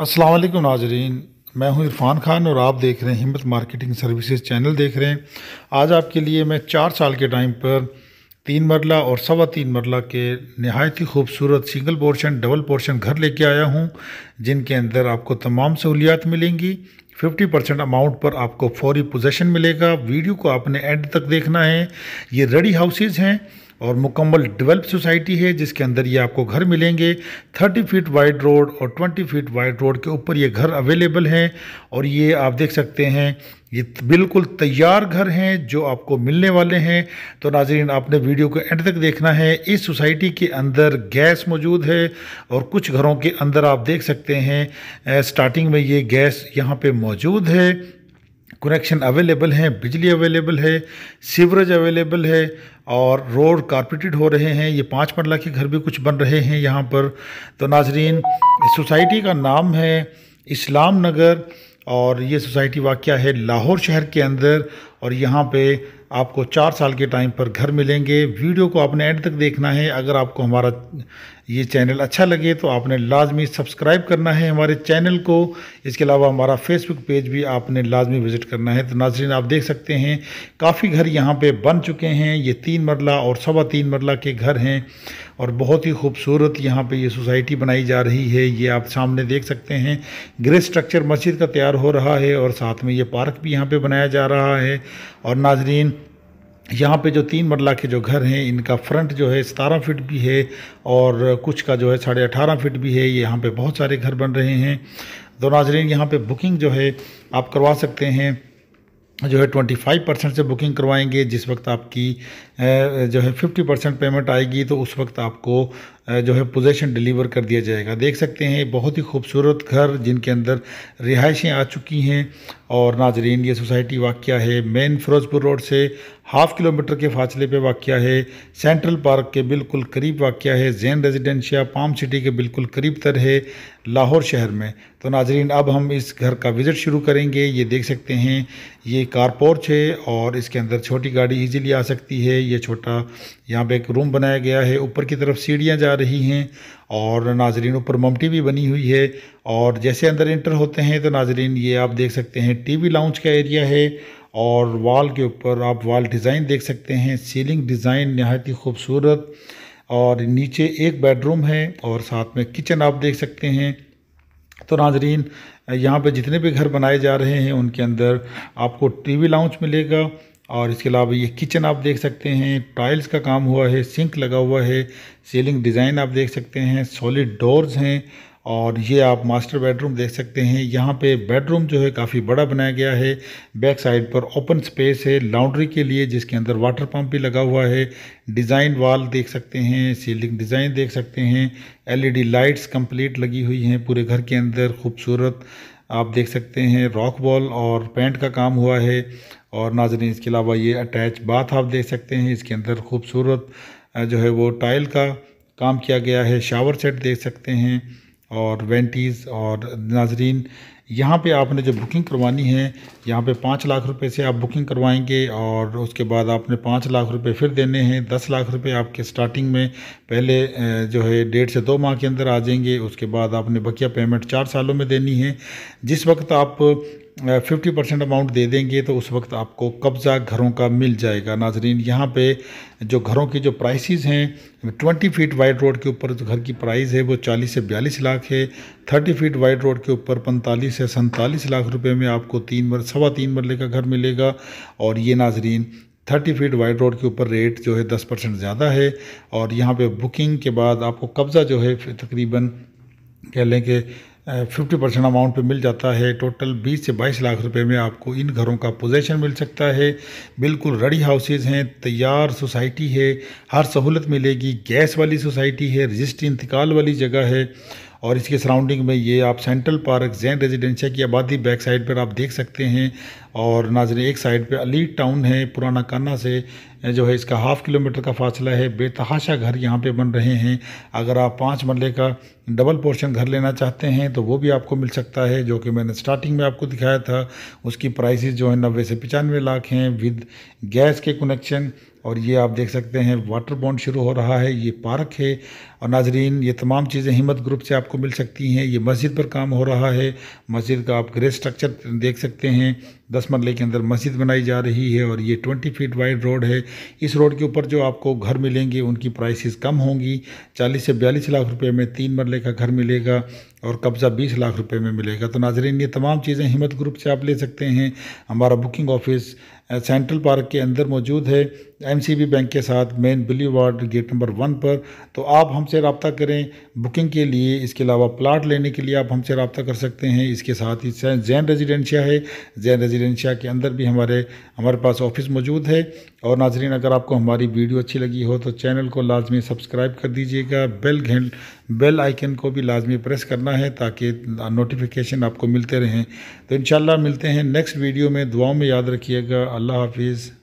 असलम नाजरीन मैं हूं इरफान खान और आप देख रहे हैं हिम्मत मार्केटिंग सर्विसेज चैनल देख रहे हैं आज आपके लिए मैं चार साल के टाइम पर तीन मरला और सवा तीन मरला के नहायत ही खूबसूरत सिंगल पोर्शन डबल पोर्शन घर लेके आया हूं जिनके अंदर आपको तमाम सहूलियात मिलेंगी 50 परसेंट अमाउंट पर आपको फौरी पोजेशन मिलेगा वीडियो को आपने एंड तक देखना है ये रेडी हाउसेज़ हैं और मुकम्मल डेवलप सोसाइटी है जिसके अंदर ये आपको घर मिलेंगे 30 फीट वाइड रोड और 20 फीट वाइड रोड के ऊपर ये घर अवेलेबल हैं और ये आप देख सकते हैं ये बिल्कुल तैयार घर हैं जो आपको मिलने वाले हैं तो नाजरीन आपने वीडियो को एंड तक देखना है इस सोसाइटी के अंदर गैस मौजूद है और कुछ घरों के अंदर आप देख सकते हैं स्टार्टिंग में ये गैस यहाँ पर मौजूद है कनेक्शन अवेलेबल हैं बिजली अवेलेबल है सीवरेज अवेलेबल है और रोड कारपेटेड हो रहे हैं ये पाँच मरला के घर भी कुछ बन रहे हैं यहाँ पर तो नाजरीन सोसाइटी का नाम है इस्लाम नगर और ये सोसाइटी वाक़ है लाहौर शहर के अंदर और यहाँ पे आपको चार साल के टाइम पर घर मिलेंगे वीडियो को आपने एंड तक देखना है अगर आपको हमारा ये चैनल अच्छा लगे तो आपने लाजमी सब्सक्राइब करना है हमारे चैनल को इसके अलावा हमारा फेसबुक पेज भी आपने लाजमी विज़िट करना है तो नाजरीन आप देख सकते हैं काफ़ी घर यहाँ पे बन चुके हैं ये तीन मरला और सवा तीन मरला के घर हैं और बहुत ही खूबसूरत यहाँ पर ये सोसाइटी बनाई जा रही है ये आप सामने देख सकते हैं ग्रे स्ट्रक्चर मस्जिद का तैयार हो रहा है और साथ में ये पार्क भी यहाँ पर बनाया जा रहा है और नाजरीन यहाँ पे जो तीन मरला के जो घर हैं इनका फ्रंट जो है सतारह फिट भी है और कुछ का जो है साढ़े अठारह फिट भी है यहाँ पे बहुत सारे घर बन रहे हैं तो नाजरीन यहाँ पे बुकिंग जो है आप करवा सकते हैं जो है ट्वेंटी फाइव परसेंट से बुकिंग करवाएंगे जिस वक्त आपकी जो है फिफ्टी परसेंट पेमेंट आएगी तो उस वक्त आपको जो है पोजेशन डिलीवर कर दिया जाएगा देख सकते हैं बहुत ही खूबसूरत घर जिनके अंदर रिहाइशें आ चुकी हैं और नाजरीन ये सोसाइटी वाक़ है मेन फ़िरोज़पुर रोड से हाफ़ किलोमीटर के फासले पे वाक़ है सेंट्रल पार्क के बिल्कुल करीब वाक़ है जैन रेजिडेंशिया पाम सिटी के बिल्कुल करीब तर है लाहौर शहर में तो नाजरीन अब हम इस घर का विज़िट शुरू करेंगे ये देख सकते हैं ये कारपोर्च है और इसके अंदर छोटी गाड़ी ईजिली आ सकती है ये छोटा यहाँ पर एक रूम बनाया गया है ऊपर की तरफ सीढ़ियाँ जा जा रही हैं और नाजरीन ऊपर ममटी भी बनी हुई है और जैसे अंदर इंटर होते हैं तो नाजरीन ये आप देख सकते हैं टीवी लाउंज का एरिया है और वॉल के ऊपर आप वॉल डिज़ाइन देख सकते हैं सीलिंग डिज़ाइन नहायत ही खूबसूरत और नीचे एक बेडरूम है और साथ में किचन आप देख सकते हैं तो नाजरीन यहाँ पर जितने भी घर बनाए जा रहे हैं उनके अंदर आपको टीवी लाउंज मिलेगा और इसके अलावा ये किचन आप देख सकते हैं टाइल्स का काम हुआ है सिंक लगा हुआ है सीलिंग डिज़ाइन आप देख सकते हैं सॉलिड डोर्स हैं और ये आप मास्टर बेडरूम देख सकते हैं यहाँ पे बेडरूम जो है काफ़ी बड़ा बनाया गया है बैक साइड पर ओपन स्पेस है लाउंड्री के लिए जिसके अंदर वाटर पंप भी लगा हुआ है डिज़ाइन वाल देख सकते हैं सीलिंग डिज़ाइन देख सकते हैं एलईडी लाइट्स कंप्लीट लगी हुई हैं पूरे घर के अंदर खूबसूरत आप देख सकते हैं रॉक बॉल और पेंट का काम हुआ है और नाजरीन इसके अलावा ये अटैच बाथ आप देख सकते हैं इसके अंदर खूबसूरत जो है वो टाइल का काम किया गया है शावर सेट देख सकते हैं और वेंटीज़ और नाजरीन यहाँ पे आपने जो बुकिंग करवानी है यहाँ पे पाँच लाख रुपए से आप बुकिंग करवाएंगे और उसके बाद आपने पाँच लाख रुपए फिर देने हैं दस लाख रुपए आपके स्टार्टिंग में पहले जो है डेढ़ से दो माह के अंदर आ जाएंगे उसके बाद आपने बकिया पेमेंट चार सालों में देनी है जिस वक्त आप फिफ्टी परसेंट अमाउंट दे देंगे तो उस वक्त आपको कब्ज़ा घरों का मिल जाएगा नाजरीन यहाँ पे जो घरों की जो प्राइसेस हैं ट्वेंटी फीट वाइड रोड के ऊपर जो घर की प्राइस है वो चालीस से बयालीस लाख है थर्टी फीट वाइड रोड के ऊपर पैंतालीस से सैंतालीस लाख रुपए में आपको तीन मर सवा तीन मरले का घर मिलेगा और ये नाजरीन थर्टी फीट वाइड रोड के ऊपर रेट जो है दस परसेंट ज़्यादा है और यहाँ पे बुकिंग के बाद आपको कब्ज़ा जो है तकरीबन कह लें कि फिफ्टी परसेंट अमाउंट पे मिल जाता है टोटल बीस से बाईस लाख रुपए में आपको इन घरों का पोजेशन मिल सकता है बिल्कुल रेडी हाउसेज हैं तैयार सोसाइटी है हर सहूलत मिलेगी गैस वाली सोसाइटी है रजिस्ट्री इंतकाल वाली जगह है और इसके सराउंडिंग में ये आप सेंट्रल पार्क जैन रेजिडेंशिया की आबादी बैक साइड पर आप देख सकते हैं और नाजन एक साइड पे अली टाउन है पुराना काना से जो है इसका हाफ़ किलोमीटर का फासला है बेतहाशा घर यहाँ पे बन रहे हैं अगर आप पाँच मरले का डबल पोर्शन घर लेना चाहते हैं तो वो भी आपको मिल सकता है जो कि मैंने स्टार्टिंग में आपको दिखाया था उसकी प्राइसेस जो है नब्बे से पचानवे लाख हैं विद गैस के कनेक्शन और ये आप देख सकते हैं वाटर बॉन्ड शुरू हो रहा है ये पार्क है और नाजरीन ये तमाम चीज़ें हिम्मत ग्रुप से आपको मिल सकती हैं ये मस्जिद पर काम हो रहा है मस्जिद का आप ग्रे स्ट्रक्चर देख सकते हैं दस मरले के अंदर मस्जिद बनाई जा रही है और ये ट्वेंटी फीट वाइड रोड है इस रोड के ऊपर जो आपको घर मिलेंगे उनकी प्राइसिस कम होंगी चालीस से बयालीस लाख रुपये में तीन मरले का घर मिलेगा और कब्ज़ा बीस लाख रुपये में मिलेगा तो नाजरीन ये तमाम चीज़ें हिम्मत ग्रुप से आप ले सकते हैं हमारा बुकिंग ऑफिस सेंट्रल पार्क के अंदर मौजूद है एमसीबी बैंक के साथ मेन बिल्ली वार्ड गेट नंबर वन पर तो आप हमसे रबता करें बुकिंग के लिए इसके अलावा प्लाट लेने के लिए आप हमसे रबता कर सकते हैं इसके साथ ही जैन रेजिडेंशिया है जैन रेजिडेंशिया के अंदर भी हमारे हमारे पास ऑफिस मौजूद है और नाजरीन अगर आपको हमारी वीडियो अच्छी लगी हो तो चैनल को लाजमी सब्सक्राइब कर दीजिएगा बेल घेंट बेल आइकन को भी लाजमी प्रेस करना है ताकि नोटिफिकेशन आपको मिलते रहें तो इन मिलते हैं नेक्स्ट वीडियो में दुआओं में याद रखिएगा Allah Hafiz.